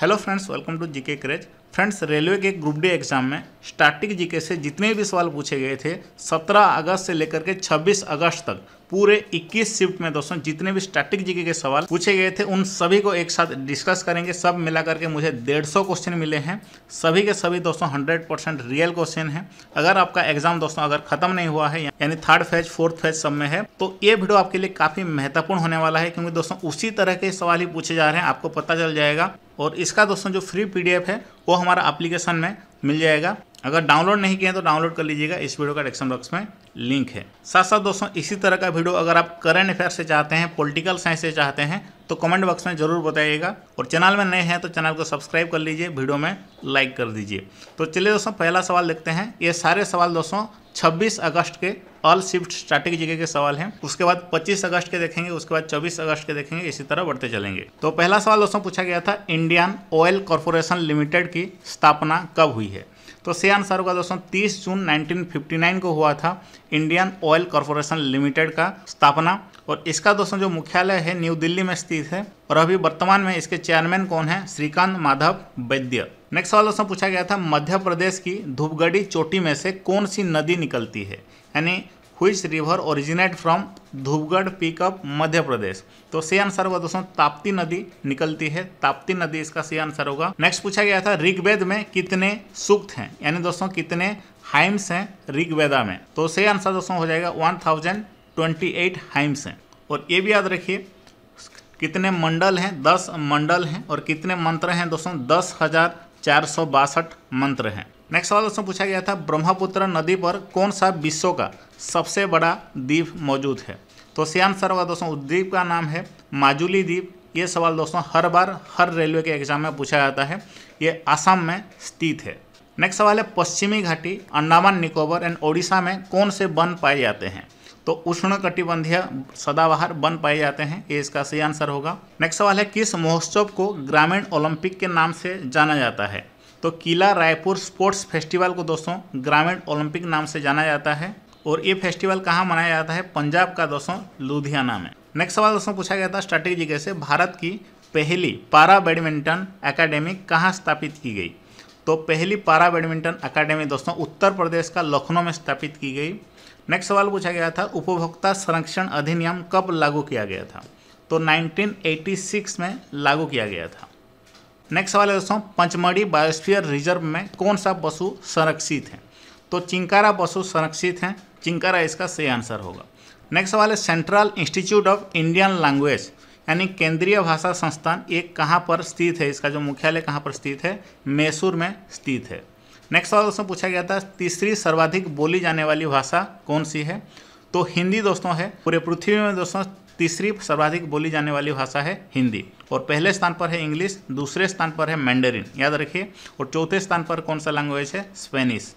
hello friends welcome to GK craze friends railway के group D exam में static GK से जितने भी सवाल पूछे गए थे 17 अगस्त से लेकर के 26 अगस्त तक पूरे 21 शिफ्ट में दोस्तों जितने भी स्टैटिक जीके के सवाल पूछे गए थे उन सभी को एक साथ डिस्कस करेंगे सब मिला करके मुझे 150 क्वेश्चन मिले हैं सभी के सभी दोस्तों 100 परसेंट रियल क्वेश्चन है अगर आपका एग्जाम दोस्तों अगर खत्म नहीं हुआ है यानी थर्ड फेज फोर्थ फेज सब में है तो ये वीडियो आपके लिए काफी महत्वपूर्ण होने वाला है क्योंकि दोस्तों उसी तरह के सवाल ही पूछे जा रहे हैं आपको पता चल जाएगा और इसका दोस्तों जो फ्री पी है वो हमारा अप्लीकेशन में मिल जाएगा अगर डाउनलोड नहीं किया तो डाउनलोड कर लीजिएगा इस वीडियो का डिस्क्रिप्शन बॉक्स में लिंक है साथ साथ दोस्तों इसी तरह का वीडियो अगर आप करंट अफेयर से चाहते हैं पॉलिटिकल साइंस से चाहते हैं तो कमेंट बॉक्स में जरूर बताइएगा और चैनल में नए हैं तो चैनल को सब्सक्राइब कर लीजिए वीडियो में लाइक कर दीजिए तो चलिए दोस्तों पहला सवाल देखते हैं ये सारे सवाल दोस्तों छब्बीस अगस्त के ऑल शिफ्ट स्टार्टिंग जगह के सवाल हैं उसके बाद 25 अगस्त के देखेंगे उसके बाद 24 अगस्त के देखेंगे इसी तरह बढ़ते चलेंगे तो पहला सवाल दोस्तों पूछा गया था इंडियन ऑयल कॉरपोरेशन लिमिटेड की स्थापना कब हुई है तो से आंसर होगा दोस्तों 30 जून 1959 को हुआ था इंडियन ऑयल कॉरपोरेशन लिमिटेड का स्थापना और इसका दोस्तों जो मुख्यालय है न्यू दिल्ली में स्थित है और अभी वर्तमान में इसके चेयरमैन कौन है श्रीकांत माधव वैद्य नेक्स्ट सवाल दोस्तों पूछा गया था मध्य प्रदेश की धूपगढ़ी चोटी में से कौन सी नदी निकलती है यानी which river originate from Dhupgarh पिकअप मध्य प्रदेश तो सही आंसर होगा दोस्तों ताप्ती नदी निकलती है ताप्ती नदी इसका सही आंसर होगा नेक्स्ट पूछा गया था ऋग्वेद में कितने सूक्त हैं यानी दोस्तों कितने हाइम्स हैं ऋग्वेदा में तो सही आंसर दोस्तों हो जाएगा one thousand twenty eight hymns हैं और ये भी याद रखिए कितने मंडल हैं दस मंडल हैं और कितने मंत्र हैं दोस्तों दस हजार चार सौ बासठ मंत्र हैं नेक्स्ट सवाल दोस्तों पूछा गया था ब्रह्मपुत्र नदी पर कौन सा विश्व का सबसे बड़ा द्वीप मौजूद है तो सियान आंसर होगा दोस्तों उस द्वीप का नाम है माजुली द्वीप ये सवाल दोस्तों हर बार हर रेलवे के एग्जाम में पूछा जाता है ये आसाम में स्थित है नेक्स्ट सवाल है पश्चिमी घाटी अंडमान निकोबर एंड ओडिशा में कौन से वन पाए जाते हैं तो उष्ण कटिबंधीय सदाबहार वन पाए जाते हैं ये इसका सही आंसर होगा नेक्स्ट सवाल है किस महोत्सव को ग्रामीण ओलंपिक के नाम से जाना जाता है तो किला रायपुर स्पोर्ट्स फेस्टिवल को दोस्तों ग्रामीण ओलंपिक नाम से जाना जाता है और ये फेस्टिवल कहाँ मनाया जाता है पंजाब का दोस्तों लुधियाना में नेक्स्ट सवाल दोस्तों पूछा गया था स्ट्रैटेजी कैसे भारत की पहली पारा बैडमिंटन अकाडमी कहाँ स्थापित की गई तो पहली पारा बैडमिंटन अकाडमी दोस्तों उत्तर प्रदेश का लखनऊ में स्थापित की गई नेक्स्ट सवाल पूछा गया था उपभोक्ता संरक्षण अधिनियम कब लागू किया गया था तो 1986 में लागू किया गया था नेक्स्ट सवाल है दोस्तों पंचमढ़ी बायोस्फीयर रिजर्व में कौन सा पशु संरक्षित है तो चिंकारा पशु संरक्षित हैं चिंकारा इसका सही आंसर होगा नेक्स्ट सवाल है central institute of Indian language यानी केंद्रीय भाषा संस्थान एक कहाँ पर स्थित है इसका जो मुख्यालय कहाँ पर स्थित है मैसूर में स्थित है नेक्स्ट सवाल दोस्तों पूछा गया था तीसरी सर्वाधिक बोली जाने वाली भाषा कौन सी है तो हिंदी दोस्तों है पूरे पृथ्वी में दोस्तों तीसरी सर्वाधिक बोली जाने वाली भाषा है हिंदी और पहले स्थान पर है इंग्लिश दूसरे स्थान पर है मैंडरिन याद रखिए और चौथे स्थान पर कौन सा लैंग्वेज है स्पेनिश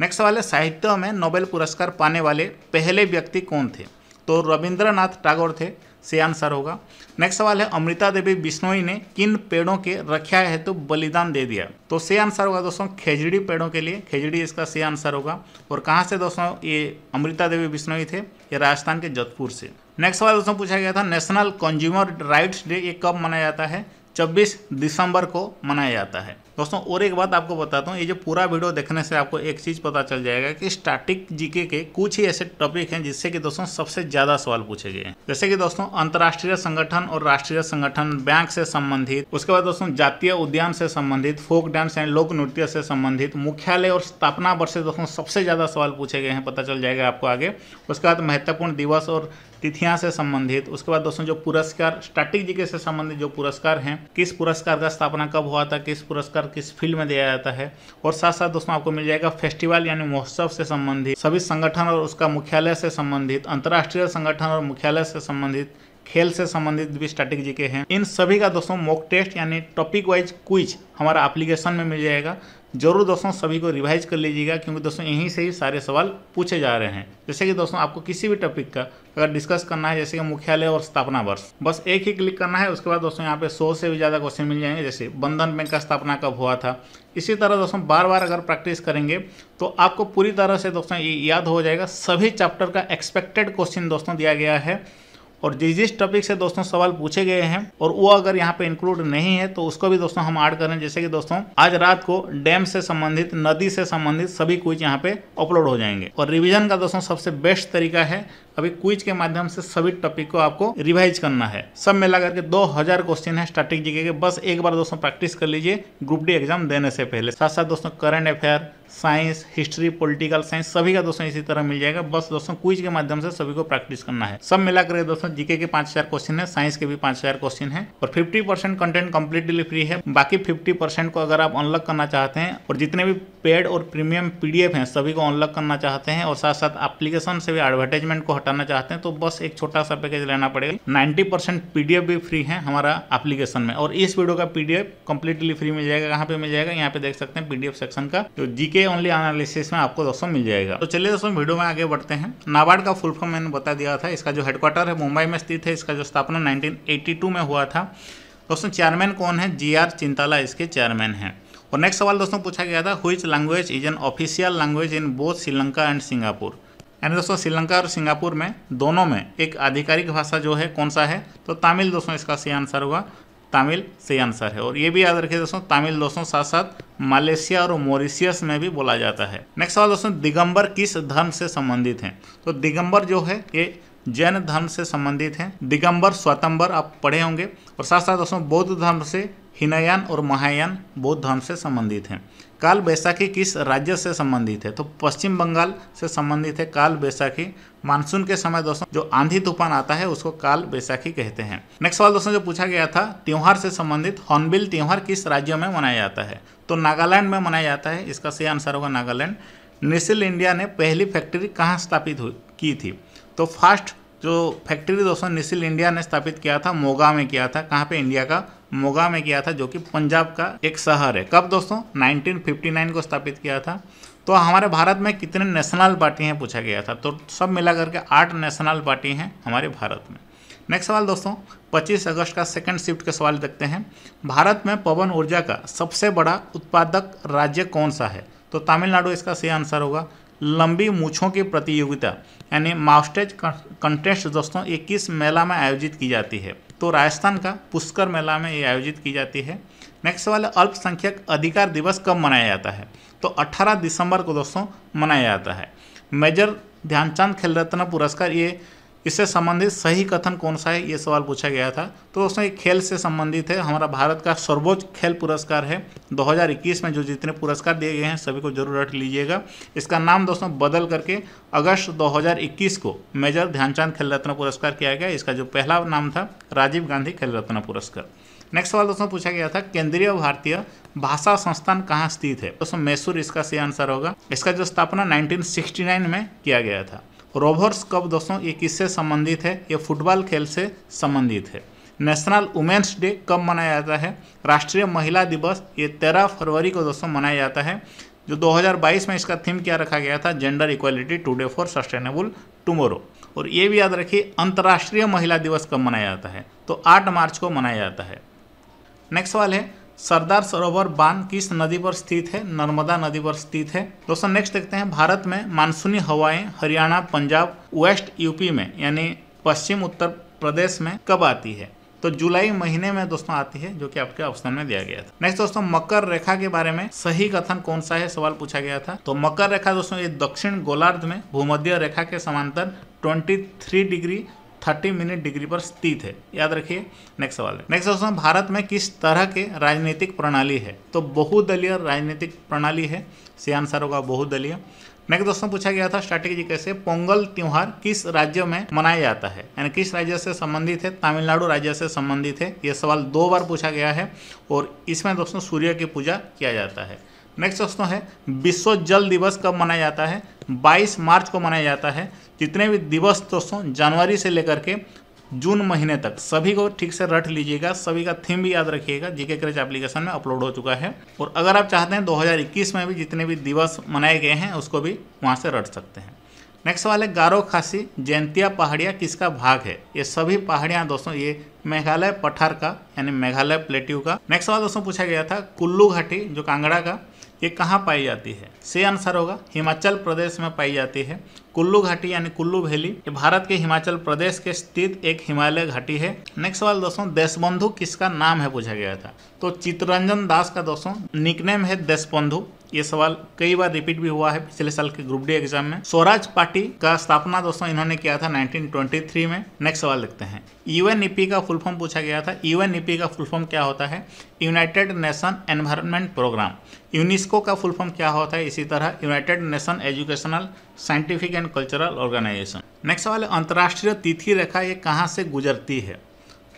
नेक्स्ट सवाल है साहित्य में नोबेल पुरस्कार पाने वाले पहले व्यक्ति कौन थे तो रविंद्रनाथ टागोर थे से आंसर होगा नेक्स्ट सवाल है अमृता देवी बिश्नोई ने किन पेड़ों के रक्षा हेतु तो बलिदान दे दिया तो से आंसर होगा दोस्तों खेजड़ी पेड़ों के लिए खेजड़ी इसका से आंसर होगा और कहाँ से दोस्तों ये अमृता देवी बिश्नोई थे ये राजस्थान के जोधपुर से नेक्स्ट सवाल दोस्तों पूछा गया था नेशनल कंज्यूमर राइट्स डे ये कब मनाया जाता है 24 दिसंबर को मनाया जाता है दोस्तों और एक बात आपको बताता हूँ ये जो पूरा वीडियो देखने से आपको एक चीज़ पता चल जाएगा कि स्टैटिक जीके के कुछ ही ऐसे टॉपिक हैं जिससे कि दोस्तों सबसे ज़्यादा सवाल पूछे गए हैं जैसे कि दोस्तों अंतर्राष्ट्रीय संगठन और राष्ट्रीय संगठन बैंक से संबंधित उसके बाद दोस्तों जातीय उद्यान से संबंधित फोक डांस एंड लोक नृत्य से संबंधित मुख्यालय और स्थापना वर्ष से दोस्तों सबसे ज़्यादा सवाल पूछे गए हैं पता चल जाएगा आपको आगे उसके बाद महत्वपूर्ण दिवस और तिथियां से संबंधित उसके बाद दोस्तों जो पुरस्कार स्टैटिक जीके से संबंधित जो पुरस्कार हैं किस पुरस्कार का स्थापना कब हुआ था किस पुरस्कार किस फील्ड में दिया जाता है और साथ साथ दोस्तों आपको मिल जाएगा फेस्टिवल यानी महोत्सव से संबंधित सभी संगठन और उसका मुख्यालय से संबंधित अंतर्राष्ट्रीय संगठन और मुख्यालय से संबंधित खेल से संबंधित भी स्टैटिक जीके हैं इन सभी का दोस्तों मॉक टेस्ट यानी टॉपिक वाइज क्विज हमारा एप्लीकेशन में मिल जाएगा जरूर दोस्तों सभी को रिवाइज कर लीजिएगा क्योंकि दोस्तों यहीं से ही सारे सवाल पूछे जा रहे हैं जैसे कि दोस्तों आपको किसी भी टॉपिक का अगर डिस्कस करना है जैसे कि मुख्यालय और स्थापना वर्ष बस एक ही क्लिक करना है उसके बाद दोस्तों यहाँ पे सौ से भी ज़्यादा क्वेश्चन मिल जाएंगे जैसे बंधन बैंक का स्थापना कब हुआ था इसी तरह दोस्तों बार बार अगर प्रैक्टिस करेंगे तो आपको पूरी तरह से दोस्तों याद हो जाएगा सभी चैप्टर का एक्सपेक्टेड क्वेश्चन दोस्तों दिया गया है और जिस जिस टॉपिक से दोस्तों सवाल पूछे गए हैं और वो अगर यहाँ पे इंक्लूड नहीं है तो उसको भी दोस्तों हम ऐड करें जैसे कि दोस्तों आज रात को डैम से संबंधित नदी से संबंधित सभी क्विज यहाँ पे अपलोड हो जाएंगे और रिविजन का दोस्तों सबसे बेस्ट तरीका है अभी क्विज के माध्यम से सभी टॉपिक को आपको रिवाइज करना है सब मिला करके दो हजार क्वेश्चन है स्टार्टिंग जीके के बस एक बार दोस्तों प्रैक्टिस कर लीजिए ग्रुप डी एग्जाम देने से पहले साथ साथ दोस्तों current affair science history political science सभी का दोस्तों इसी तरह मिल जाएगा बस दोस्तों क्विज के माध्यम से सभी को प्रैक्टिस करना है सब मिलाकर दोस्तों जीके के पांच हजार क्वेश्चन है साइंस के भी पांच हजार क्वेश्चन है और fifty percent content completely free है बाकी फिफ्टी परसेंट को अगर आप अनलॉक करना चाहते हैं और जितने भी पेड और प्रीमियम पीडीएफ है सभी को अनलॉक करना चाहते हैं और साथ साथ एप्लीकेशन से भी एडवर्टाइजमेंट को हटाना चाहते हैं तो बस एक छोटा सा पैकेज लेना पड़ेगा नाइन्टी परसेंट पीडीएफ भी फ्री है हमारा एप्लीकेशन में और इस वीडियो का पीडीएफ कंप्लीटली फ्री मिल जाएगा कहाँ पे मिल जाएगा यहाँ पे देख सकते हैं पीडीएफ सेक्शन का जो जीके जीके ओनली एनालिसिस में आपको दोस्तों मिल जाएगा तो चलिए दोस्तों वीडियो में आगे बढ़ते हैं नाबार्ड का फुल फॉर्म मैंने बता दिया था इसका जो हेडक्वार्टर है मुंबई में स्थित है इसका जो स्थापना 1982 में हुआ था दोस्तों चेयरमैन कौन है जी आर चिंताला इसके चेयरमैन है और नेक्स्ट सवाल दोस्तों पूछा गया था which language is an official language in both Sri Lanka and Singapore यानी दोस्तों श्रीलंका और सिंगापुर में दोनों में एक आधिकारिक भाषा जो है कौन सा है तो तमिल दोस्तों इसका सही आंसर होगा तमिल सही आंसर है और ये भी याद रखिए दोस्तों तमिल दोस्तों साथ साथ मलेशिया और मॉरिशियस में भी बोला जाता है नेक्स्ट सवाल दोस्तों दिगंबर किस धर्म से संबंधित हैं तो दिगंबर जो है ये जैन धर्म से संबंधित हैं दिगंबर स्वतंबर आप पढ़े होंगे और साथ साथ दोस्तों बौद्ध धर्म से हिनायान और महायान बौद्ध धर्म से संबंधित हैं काल बैसाखी किस राज्य से संबंधित है तो पश्चिम बंगाल से संबंधित है काल बैसाखी मानसून के समय दोस्तों जो आंधी तूफान आता है उसको काल बैसाखी कहते हैं नेक्स्ट सवाल दोस्तों जो पूछा गया था त्योहार से संबंधित हॉर्नबिल त्योहार किस राज्य में मनाया जाता है तो नागालैंड में मनाया जाता है इसका सही आंसर होगा नागालैंड निसिल इंडिया ने पहली फैक्ट्री कहाँ स्थापित की थी तो फास्ट जो फैक्ट्री दोस्तों निशिल इंडिया ने स्थापित किया था मोगा में किया था कहाँ पे इंडिया का मोगा में किया था जो कि पंजाब का एक शहर है कब दोस्तों 1959 को स्थापित किया था तो हमारे भारत में कितने नेशनल पार्टी हैं पूछा गया था तो सब मिला करके आठ नेशनल पार्टी हैं हमारे भारत में नेक्स्ट सवाल दोस्तों 25 अगस्त का सेकंड शिफ्ट के सवाल देखते हैं भारत में पवन ऊर्जा का सबसे बड़ा उत्पादक राज्य कौन सा है तो तमिलनाडु इसका सही आंसर होगा लंबी मूछों की प्रतियोगिता यानी मास्टेज कंटेस्ट दोस्तों ये किस मेला में आयोजित की जाती है तो राजस्थान का पुष्कर मेला में ये आयोजित की जाती है नेक्स्ट वाले अल्पसंख्यक अधिकार दिवस कब मनाया जाता है तो 18 दिसंबर को दोस्तों मनाया जाता है मेजर ध्यानचंद खेल रत्न पुरस्कार ये इससे संबंधित सही कथन कौन सा है ये सवाल पूछा गया था तो उसमें खेल से संबंधित है हमारा भारत का सर्वोच्च खेल पुरस्कार है 2021 में जो जितने पुरस्कार दिए गए हैं सभी को जरूर रख लीजिएगा इसका नाम दोस्तों बदल करके अगस्त 2021 को मेजर ध्यानचंद खेल रत्न पुरस्कार किया गया इसका जो पहला नाम था राजीव गांधी खेल रत्न पुरस्कार नेक्स्ट सवाल दोस्तों पूछा गया था केंद्रीय भारतीय भाषा संस्थान कहाँ स्थित है दोस्तों मैसूर इसका सही आंसर होगा इसका जो स्थापना 1969 में किया गया था रोवर्स कप दोस्तों ये किससे संबंधित है ये फुटबॉल खेल से संबंधित है नेशनल वुमेंस डे कब मनाया जाता है राष्ट्रीय महिला दिवस ये तेरह फरवरी को दोस्तों मनाया जाता है जो 2022 में इसका थीम क्या रखा गया था gender equality today for sustainable tomorrow और ये भी याद रखिए अंतर्राष्ट्रीय महिला दिवस कब मनाया जाता है तो 8 मार्च को मनाया जाता है नेक्स्ट सवाल है सरदार सरोवर बांध किस नदी पर स्थित है नर्मदा नदी पर स्थित है दोस्तों नेक्स्ट देखते हैं भारत में मानसूनी हवाएं हरियाणा पंजाब वेस्ट यूपी में यानी पश्चिम उत्तर प्रदेश में कब आती है तो जुलाई महीने में दोस्तों आती है जो कि आपके ऑप्शन में दिया गया था नेक्स्ट दोस्तों मकर रेखा के बारे में सही कथन कौन सा है सवाल पूछा गया था तो मकर रेखा दोस्तों ये दक्षिण गोलार्ध में भूमध्य रेखा के समांतर 23 डिग्री 30 मिनट डिग्री पर स्थित है याद रखिए नेक्स्ट सवाल है नेक्स्ट क्वेश्चन भारत में किस तरह के राजनीतिक प्रणाली है तो बहुदलीय राजनीतिक प्रणाली है सी आंसर होगा बहुदलीय नेक्स्ट दोस्तों पूछा गया था स्ट्रैटेजी कैसे पोंगल त्यौहार किस राज्य में मनाया जाता है यानी किस राज्य से संबंधित है तमिलनाडु राज्य से संबंधित है ये सवाल दो बार पूछा गया है और इसमें दोस्तों सूर्य की पूजा किया जाता है नेक्स्ट प्रश्न है विश्व जल दिवस कब मनाया जाता है 22 मार्च को मनाया जाता है जितने भी दिवस दोस्तों जनवरी से लेकर के जून महीने तक सभी को ठीक से रट लीजिएगा सभी का थीम भी याद रखिएगा जीके क्रेच एप्लीकेशन में अपलोड हो चुका है और अगर आप चाहते हैं 2021 में भी जितने भी दिवस मनाए गए हैं उसको भी वहाँ से रट सकते हैं नेक्स्ट सवाल है गारो खासी जयंतिया पहाड़िया किसका भाग है ये सभी पहाड़ियाँ दोस्तों ये मेघालय पठार का यानी मेघालय प्लेट्यू का नेक्स्ट सवाल दोस्तों पूछा गया था कुल्लू घाटी जो कांगड़ा का ये कहाँ पाई जाती है से आंसर होगा हिमाचल प्रदेश में पाई जाती है कुल्लू घाटी यानी कुल्लू वैली ये भारत के हिमाचल प्रदेश के स्थित एक हिमालय घाटी है नेक्स्ट सवाल दोस्तों देशबंधु किसका नाम है पूछा गया था तो चित्रंजन दास का दोस्तों निकनेम है देशबंधु ये सवाल कई बार रिपीट भी हुआ है पिछले साल के ग्रुप डी एग्जाम में स्वराज पार्टी का स्थापना दोस्तों इन्होंने किया था 1923 में नेक्स्ट सवाल देखते हैं यूएनईपी का फुल फॉर्म पूछा गया था यूएनईपी का फुल फॉर्म क्या होता है United Nation environment program UNESCO का फुल फॉर्म क्या होता है इसी तरह United Nation educational scientific and cultural organization next सवाल है अंतर्राष्ट्रीय तिथि रेखा ये कहाँ से गुजरती है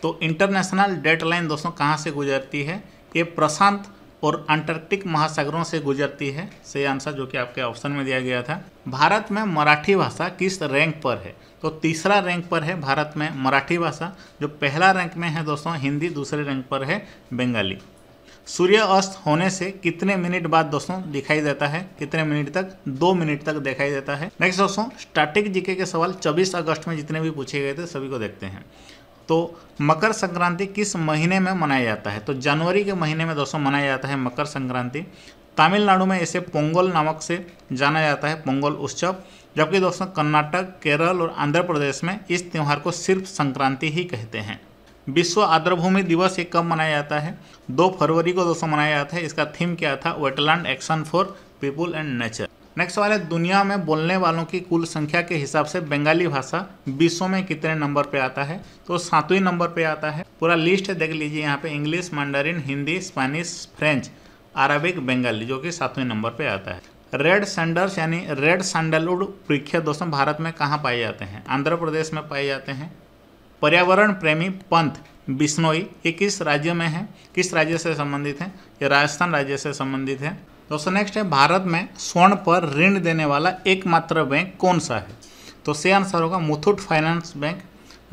तो इंटरनेशनल डेट लाइन दोस्तों कहाँ से गुजरती है ये प्रशांत और अंटार्कटिक महासागरों से गुजरती है सही आंसर जो कि आपके ऑप्शन में दिया गया था भारत में मराठी भाषा किस रैंक पर है तो तीसरा रैंक पर है भारत में मराठी भाषा जो पहला रैंक में है दोस्तों हिंदी दूसरे रैंक पर है बंगाली सूर्य अस्त होने से कितने मिनट बाद दोस्तों दिखाई देता है कितने मिनट तक दो मिनट तक दिखाई देता है नेक्स्ट दोस्तों स्टार्टिक जीके के सवाल 24 अगस्त में जितने भी पूछे गए थे सभी को देखते हैं तो मकर संक्रांति किस महीने में मनाया जाता है तो जनवरी के महीने में दोस्तों मनाया जाता है मकर संक्रांति तमिलनाडु में इसे पोंगल नामक से जाना जाता है पोंगल उत्सव जबकि दोस्तों कर्नाटक केरल और आंध्र प्रदेश में इस त्यौहार को सिर्फ संक्रांति ही कहते हैं विश्व आर्द्रभूमि दिवस ये कब मनाया जाता है दो फरवरी को दोस्तों मनाया जाता है इसका थीम क्या था wetland action for people and nature next सवाल है दुनिया में बोलने वालों की कुल संख्या के हिसाब से बंगाली भाषा विश्व में कितने नंबर पे आता है तो सातवें नंबर पे आता है पूरा लिस्ट देख लीजिए यहाँ पे English Mandarin Hindi Spanish French Arabic Bengali जो कि सातवें नंबर पे आता है रेड सैंडर्स यानी रेड सैंडलवुड वृक्ष दोस्तों भारत में कहाँ पाए जाते हैं आंध्र प्रदेश में पाए जाते हैं पर्यावरण प्रेमी पंथ बिश्नोई ये किस राज्य में है किस राज्य से संबंधित है ये राजस्थान राज्य से संबंधित है दोस्तों नेक्स्ट है भारत में स्वर्ण पर ऋण देने वाला एकमात्र बैंक कौन सा है तो से आंसर होगा मुथुट फाइनेंस बैंक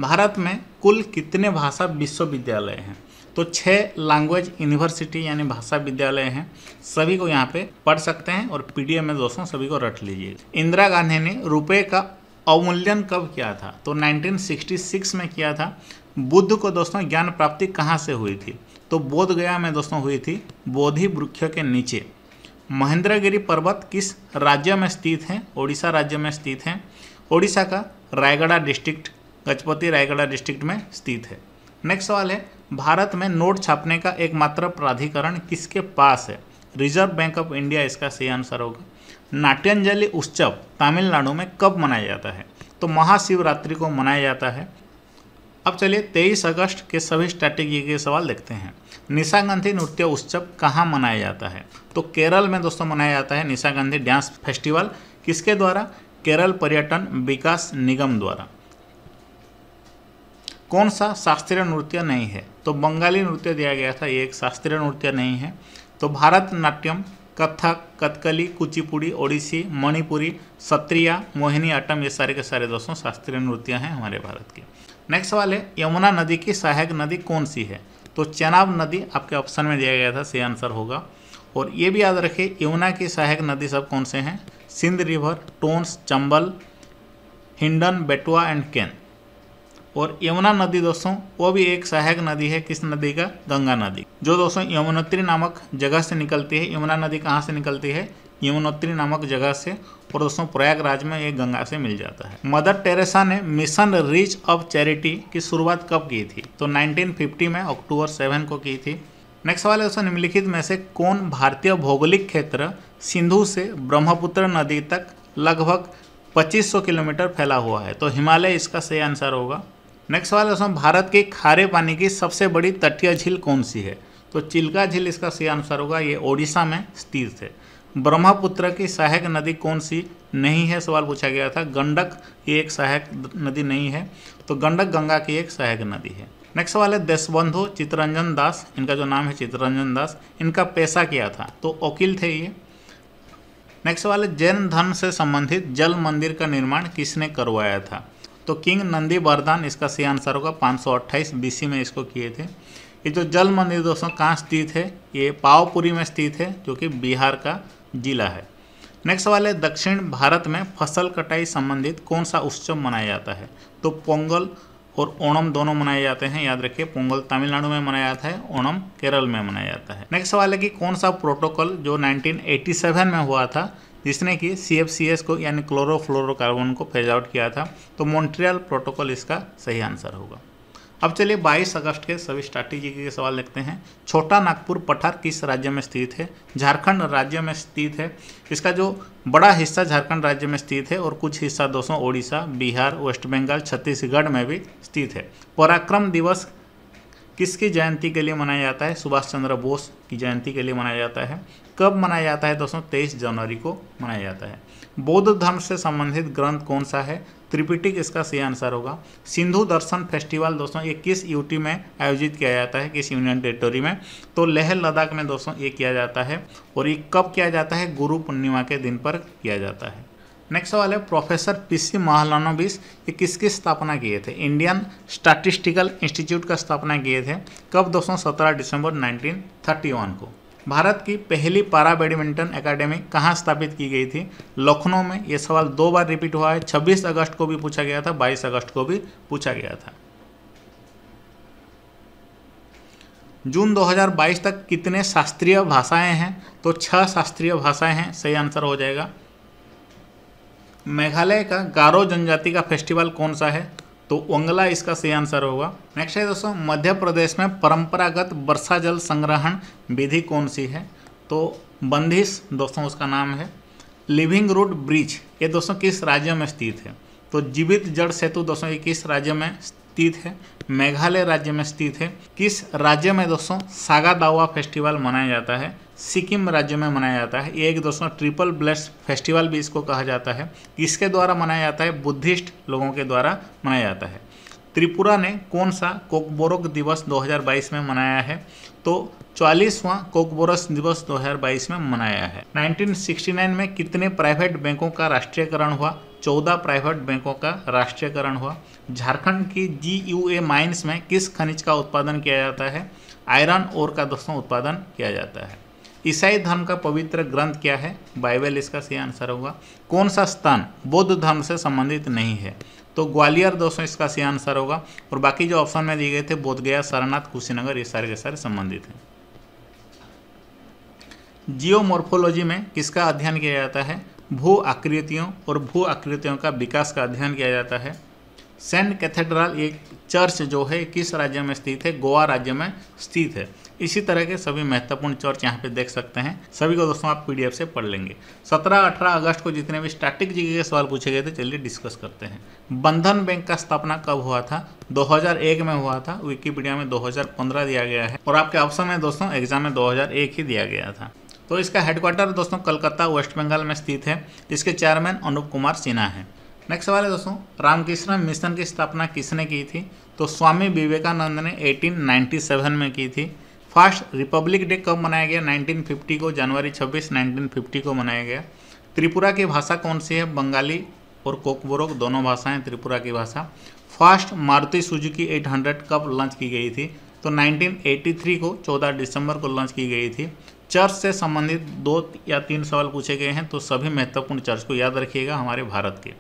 भारत में कुल कितने भाषा विश्वविद्यालय हैं तो छः लैंग्वेज यूनिवर्सिटी यानी भाषा विद्यालय हैं सभी को यहाँ पे पढ़ सकते हैं और पी में दोस्तों सभी को रट लीजिए इंदिरा गांधी ने रुपये का अवमूल्यन कब किया था तो 1966 में किया था बुद्ध को दोस्तों ज्ञान प्राप्ति कहाँ से हुई थी तो बोधगया में दोस्तों हुई थी बोधि वृक्ष के नीचे महेंद्रगिरी पर्वत किस राज्य में स्थित हैं ओडिशा राज्य में स्थित हैं ओडिशा का रायगढ़ा डिस्ट्रिक्ट गजपति रायगढ़ डिस्ट्रिक्ट में स्थित है नेक्स्ट सवाल है भारत में नोट छापने का एकमात्र प्राधिकरण किसके पास है रिजर्व बैंक ऑफ इंडिया इसका सही आंसर होगा नाट्यांजलि उत्सव तमिलनाडु में कब मनाया जाता है तो महाशिवरात्रि को मनाया जाता है अब चलिए 23 अगस्त के सभी स्ट्रैटेजी के सवाल देखते हैं निशा गांधी नृत्य उत्सव कहाँ मनाया जाता है तो केरल में दोस्तों मनाया जाता है निशा गांधी डांस फेस्टिवल किसके द्वारा केरल पर्यटन विकास निगम द्वारा कौन सा शास्त्रीय नृत्य नहीं है तो बंगाली नृत्य दिया गया था ये एक शास्त्रीय नृत्य नहीं है तो भारतनाट्यम कथक कथकली कुचिपुड़ी ओडिसी मणिपुरी सत्रिया मोहिनी आटम ये सारे के सारे दोस्तों शास्त्रीय नृत्य हैं हमारे भारत के नेक्स्ट सवाल है यमुना नदी की सहायक नदी कौन सी है तो चेनाब नदी आपके ऑप्शन में दिया गया था सही आंसर होगा और ये भी याद रखिए यमुना की सहायक नदी सब कौन से हैं सिंध रिवर टोंस चंबल हिंडन बेटुआ एंड केन और यमुना नदी दोस्तों वो भी एक सहायक नदी है किस नदी का गंगा नदी जो दोस्तों यमुनोत्री नामक जगह से निकलती है यमुना नदी कहाँ से निकलती है यमुनोत्री नामक जगह से और दोस्तों प्रयागराज में एक गंगा से मिल जाता है मदर टेरेसा ने मिशन रीच ऑफ चैरिटी की शुरुआत कब की थी तो 1950 में अक्टूबर 7 को की थी नेक्स्ट सवाल है दोस्तों निम्नलिखित में से कौन भारतीय भौगोलिक क्षेत्र सिंधु से ब्रह्मपुत्र नदी तक लगभग 2500 किलोमीटर फैला हुआ है तो हिमालय इसका सही आंसर होगा नेक्स्ट सवाल दोस्तों भारत के खारे पानी की सबसे बड़ी तटीय झील कौन सी है तो चिल्का झील इसका सही आंसर होगा ये ओडिशा में स्थित है ब्रह्मपुत्र की सहायक नदी कौन सी नहीं है सवाल पूछा गया था गंडक ये एक सहायक नदी नहीं है तो गंडक गंगा की एक सहायक नदी है नेक्स्ट सवाल है देशबंधु चित्तरंजन दास इनका जो नाम है चित्ररंजन दास इनका पैसा क्या था तो वकील थे ये नेक्स्ट सवाल है जैन धर्म से संबंधित जल मंदिर का निर्माण किसने करवाया था तो किंग नंदी वरदान इसका सही आंसर होगा पाँच सौ बीसी में इसको किए थे ये जो जल मंदिर दोस्तों कहाँ स्थित है ये पावपुरी में स्थित है जो कि बिहार का जिला है नेक्स्ट सवाल है दक्षिण भारत में फसल कटाई संबंधित कौन सा उत्सव मनाया जाता है तो पोंगल और ओणम दोनों मनाए जाते हैं याद रखिए पोंगल तमिलनाडु में मनाया जाता है ओणम केरल में मनाया जाता है नेक्स्ट सवाल है कि कौन सा प्रोटोकॉल जो 1987 में हुआ था जिसने कि सी को यानी क्लोरोफ्लोरोकार्बन को फेज आउट किया था तो मॉन्ट्रियल प्रोटोकॉल इसका सही आंसर होगा अब चलिए 22 अगस्त के सभी स्ट्रैटेजी के सवाल देखते हैं छोटा नागपुर पठार किस राज्य में स्थित है झारखंड राज्य में स्थित है इसका जो बड़ा हिस्सा झारखंड राज्य में स्थित है और कुछ हिस्सा दोस्तों ओडिशा बिहार वेस्ट बंगाल छत्तीसगढ़ में भी स्थित है पराक्रम दिवस किसकी जयंती के लिए मनाया जाता है सुभाष चंद्र बोस की जयंती के लिए मनाया जाता है कब मनाया जाता है दोस्तों तेईस जनवरी को मनाया जाता है बौद्ध धर्म से संबंधित ग्रंथ कौन सा है त्रिपिटिक इसका सही आंसर होगा सिंधु दर्शन फेस्टिवल दोस्तों ये किस यूटी में आयोजित किया जाता है किस यूनियन टेरिटोरी में तो लेह लद्दाख में दोस्तों ये किया जाता है और ये कब किया जाता है गुरु पूर्णिमा के दिन पर किया जाता है नेक्स्ट सवाल है प्रोफेसर पीसी महालानोबिस ये किसकी स्थापना किए थे इंडियन स्टैटिस्टिकल इंस्टीट्यूट का स्थापना किए थे कब दोस्तों 17 दिसंबर 1931 को भारत की पहली पारा बैडमिंटन अकेडमी कहाँ स्थापित की गई थी लखनऊ में ये सवाल दो बार रिपीट हुआ है 26 अगस्त को भी पूछा गया था 22 अगस्त को भी पूछा गया था जून 2022 तक कितने शास्त्रीय भाषाएं हैं तो छह शास्त्रीय भाषाएं हैं सही आंसर हो जाएगा मेघालय का गारो जनजाति का फेस्टिवल कौन सा है तो उंगला इसका सही आंसर होगा नेक्स्ट है दोस्तों मध्य प्रदेश में परंपरागत वर्षा जल संग्रहण विधि कौन सी है तो बंदिश दोस्तों उसका नाम है लिविंग रूट ब्रिज ये दोस्तों किस राज्य में स्थित है तो जीवित जड़ सेतु दोस्तों ये किस राज्य में स्थित है मेघालय राज्य में स्थित है किस राज्य में दोस्तों सागा दावा फेस्टिवल मनाया जाता है सिक्किम राज्य में मनाया जाता है ये एक दोस्तों ट्रिपल ब्लेस फेस्टिवल भी इसको कहा जाता है इसके द्वारा मनाया जाता है बुद्धिस्ट लोगों के द्वारा मनाया जाता है त्रिपुरा ने कौन सा कोकबोरोक दिवस 2022 में मनाया है तो चालीसवां कोकबोरस दिवस 2022 में मनाया है 1969 में कितने प्राइवेट बैंकों का राष्ट्रीयकरण हुआ 14 प्राइवेट बैंकों का राष्ट्रीयकरण हुआ झारखंड की जी यू ए माइन्स में किस खनिज का उत्पादन किया जाता है आयरन और का दोस्तों उत्पादन किया जाता है ईसाई धर्म का पवित्र ग्रंथ क्या है बाइबल इसका सही आंसर होगा कौन सा स्थान बौद्ध धर्म से संबंधित नहीं है तो ग्वालियर दोस्तों इसका सही आंसर होगा और बाकी जो ऑप्शन में दिए गए थे बोधगया सारनाथ कुशीनगर ये सारे के सारे संबंधित हैं जियोमोर्फोलॉजी में किसका अध्ययन किया जाता है भू आकृतियों और भू आकृतियों का विकास का अध्ययन किया जाता है सेंट कैथेड्रल एक चर्च जो है किस राज्य में स्थित है गोवा राज्य में स्थित है इसी तरह के सभी महत्वपूर्ण चर्च यहाँ पे देख सकते हैं सभी को दोस्तों आप पीडीएफ से पढ़ लेंगे 17-18 अगस्त को जितने भी स्टैटिक जीके के सवाल पूछे गए थे चलिए डिस्कस करते हैं बंधन बैंक का स्थापना कब हुआ था 2001 में हुआ था विकीपीडिया में 2015 दिया गया है और आपके ऑप्शन में दोस्तों एग्जाम में दो ही दिया गया था तो इसका हेडक्वार्टर दोस्तों कलकत्ता वेस्ट बंगाल में स्थित है इसके चेयरमैन अनूप कुमार सिन्हा है नेक्स्ट सवाल है दोस्तों रामकृष्ण मिशन की स्थापना किसने की थी तो स्वामी विवेकानंद ने 1897 में की थी फर्स्ट रिपब्लिक डे कब मनाया गया 1950 को जनवरी 26 1950 को मनाया गया त्रिपुरा की भाषा कौन सी है बंगाली और कोकबोरोक दोनों भाषाएं त्रिपुरा की भाषा फर्स्ट मारुति सुजुकी 800 कब लॉन्च की गई थी तो 1983 को 14 दिसंबर को लॉन्च की गई थी चर्च से संबंधित दो या तीन सवाल पूछे गए हैं तो सभी महत्वपूर्ण चर्च को याद रखिएगा हमारे भारत के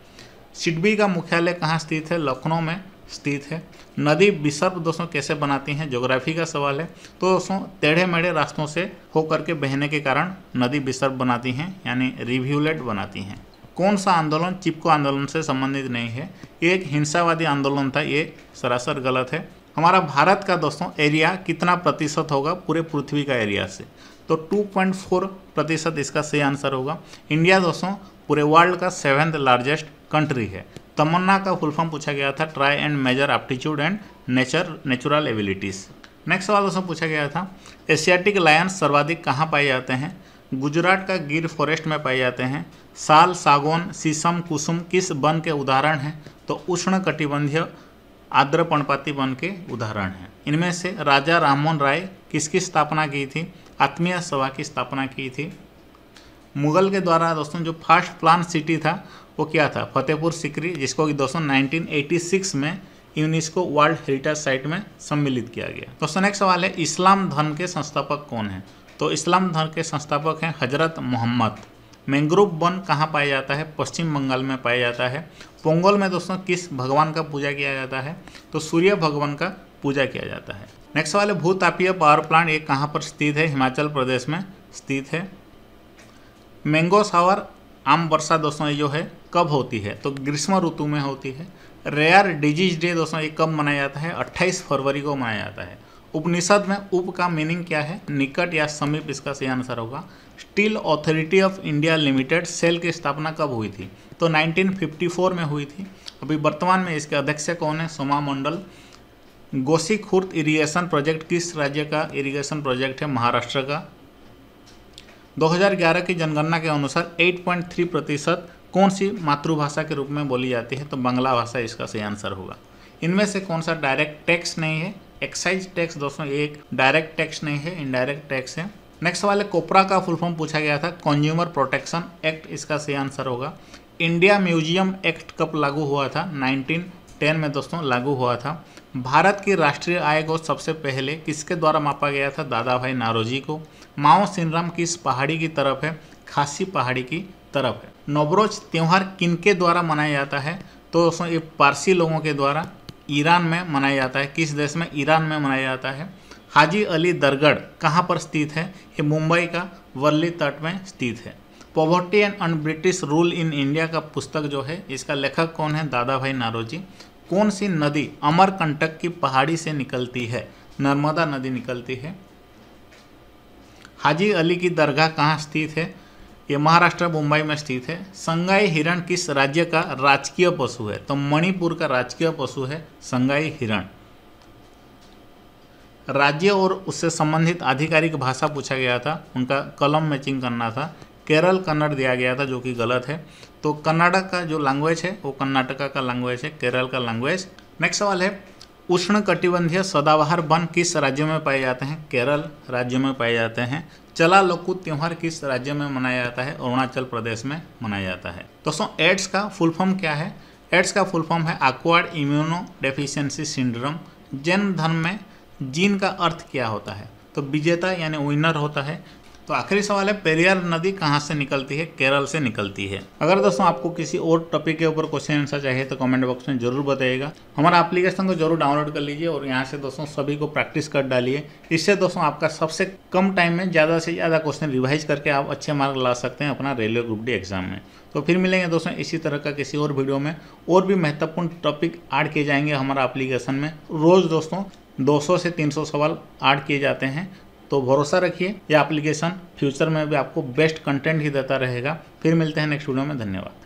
सिडबी का मुख्यालय कहाँ स्थित है लखनऊ में स्थित है नदी विसर्प दोस्तों कैसे बनाती हैं ज्योग्राफी का सवाल है तो दोस्तों टेढ़े मेढ़े रास्तों से होकर के बहने के कारण नदी विसर्प बनाती हैं यानी रिव्यूलेट बनाती हैं कौन सा आंदोलन चिपको आंदोलन से संबंधित नहीं है एक हिंसावादी आंदोलन था ये सरासर गलत है हमारा भारत का दोस्तों एरिया कितना प्रतिशत होगा पूरे पृथ्वी का एरिया से तो 2.4 प्रतिशत इसका सही आंसर होगा इंडिया दोस्तों पूरे वर्ल्ड का सेवेंथ लार्जेस्ट कंट्री है तमन्ना का फुल फॉर्म पूछा गया था try and major aptitude and nature natural abilities next सवाल दोस्तों पूछा गया था एशियाटिक लायंस सर्वाधिक कहाँ पाए जाते हैं गुजरात का गिर फॉरेस्ट में पाए जाते हैं साल सागौन सीसम कुसुम किस वन के उदाहरण हैं तो उष्ण कटिबंधीय आर्द्र पणपाती वन के उदाहरण हैं इनमें से राजा राममोहन राय किसकी स्थापना की थी आत्मीय सभा की स्थापना की थी मुगल के द्वारा दोस्तों जो फर्स्ट प्लान सिटी था वो क्या था फतेहपुर सिकरी जिसको कि दोस्तों 1986 में यूनेस्को वर्ल्ड हेरिटेज साइट में सम्मिलित किया गया दोस्तों नेक्स्ट सवाल है इस्लाम धर्म के संस्थापक कौन है तो इस्लाम धर्म के संस्थापक हैं हजरत मोहम्मद मैंग्रोव वन कहाँ पाया जाता है पश्चिम बंगाल में पाया जाता है पोंगल में दोस्तों किस भगवान का पूजा किया जाता है तो सूर्य भगवान का पूजा किया जाता है नेक्स्ट सवाल है भूतापीय पावर प्लांट ये कहाँ पर स्थित है हिमाचल प्रदेश में स्थित है मैंगो सावर आम वर्षा दोस्तों ये जो है कब होती है तो ग्रीष्म ऋतु में होती है रेयर डिजीज डे दोस्तों ये कब मनाया जाता है 28 फरवरी को मनाया जाता है उपनिषद में उप का मीनिंग क्या है निकट या समीप इसका सही आंसर होगा steel authority of India limited SAIL की स्थापना कब हुई थी तो 1954 में हुई थी अभी वर्तमान में इसके अध्यक्ष कौन है सोमा मंडल गोसीखुर्द इरीगेशन प्रोजेक्ट किस राज्य का इरीगेशन प्रोजेक्ट है महाराष्ट्र का 2011 की जनगणना के अनुसार 8.3 प्रतिशत कौन सी मातृभाषा के रूप में बोली जाती है तो बंगला भाषा इसका सही आंसर होगा इनमें से कौन सा डायरेक्ट टैक्स नहीं है एक्साइज टैक्स दोस्तों एक डायरेक्ट टैक्स नहीं है इनडायरेक्ट टैक्स है नेक्स्ट वाले कोपरा का फुल फॉर्म पूछा गया था कंज्यूमर प्रोटेक्शन एक्ट इसका सही आंसर होगा इंडिया म्यूजियम एक्ट कब लागू हुआ था 1910 में दोस्तों लागू हुआ था भारत की राष्ट्रीय आय को सबसे पहले किसके द्वारा मापा गया था दादा भाई नारोजी को माओ सिनराम किस पहाड़ी की तरफ है खासी पहाड़ी की तरफ है नवरोज त्यौहार किनके द्वारा मनाया जाता है तो दोस्तों ये पारसी लोगों के द्वारा ईरान में मनाया जाता है किस देश में ईरान में मनाया जाता है हाजी अली दरगढ़ कहाँ पर स्थित है ये मुंबई का वर्ली तट में स्थित है poverty and un British rule in India का पुस्तक जो है इसका लेखक कौन है दादा भाई नारोजी कौन सी नदी अमरकंटक की पहाड़ी से निकलती है नर्मदा नदी निकलती है हाजी अली की दरगाह कहाँ स्थित है ये महाराष्ट्र मुंबई में स्थित है संगाई हिरण किस राज्य का राजकीय पशु है तो मणिपुर का राजकीय पशु है संगाई हिरण राज्य और उससे संबंधित आधिकारिक भाषा पूछा गया था उनका कलम मैचिंग करना था केरल कन्नड़ दिया गया था जो कि गलत है तो कन्नाडक का जो लैंग्वेज है वो कर्नाटका का लैंग्वेज है केरल का लैंग्वेज नेक्स्ट सवाल है उष्ण कटिबंधीय सदाबहार वन किस राज्य में पाए जाते हैं केरल राज्य में पाए जाते हैं चला लोकू त्यौहार किस राज्य में मनाया जाता है अरुणाचल प्रदेश में मनाया जाता है दोस्तों एड्स का फुल फॉर्म क्या है एड्स का फुल फॉर्म है acquired immuno deficiency syndrome Jain धर्म में जीन का अर्थ क्या होता है तो विजेता यानी विनर होता है तो आखिरी सवाल है पेरियार नदी कहाँ से निकलती है केरल से निकलती है अगर दोस्तों आपको किसी और टॉपिक के ऊपर क्वेश्चन आंसर चाहिए तो कमेंट बॉक्स में जरूर बताइएगा हमारा एप्लीकेशन को जरूर डाउनलोड कर लीजिए और यहाँ से दोस्तों सभी को प्रैक्टिस कर डालिए इससे दोस्तों आपका सबसे कम टाइम में ज़्यादा से ज़्यादा क्वेश्चन रिवाइज करके आप अच्छे मार्क ला सकते हैं अपना रेलवे ग्रुप डी एग्जाम में तो फिर मिलेंगे दोस्तों इसी तरह का किसी और वीडियो में और भी महत्वपूर्ण टॉपिक ऐड किए जाएंगे हमारा एप्लीकेशन में रोज़ दोस्तों 200 से 300 सवाल ऐड किए जाते हैं तो भरोसा रखिए यह एप्लीकेशन फ्यूचर में भी आपको बेस्ट कंटेंट ही देता रहेगा फिर मिलते हैं नेक्स्ट वीडियो में धन्यवाद